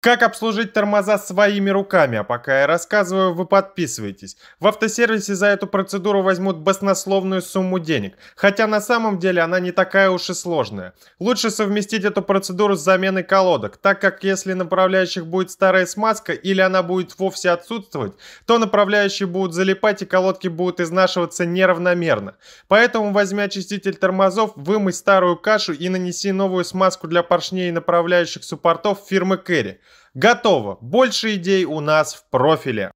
Как обслужить тормоза своими руками, а пока я рассказываю, вы подписывайтесь. В автосервисе за эту процедуру возьмут баснословную сумму денег, хотя на самом деле она не такая уж и сложная. Лучше совместить эту процедуру с заменой колодок, так как если направляющих будет старая смазка или она будет вовсе отсутствовать, то направляющие будут залипать и колодки будут изнашиваться неравномерно. Поэтому возьми очиститель тормозов, вымой старую кашу и нанеси новую смазку для поршней и направляющих суппортов фирмы Керри. Готово. Больше идей у нас в профиле.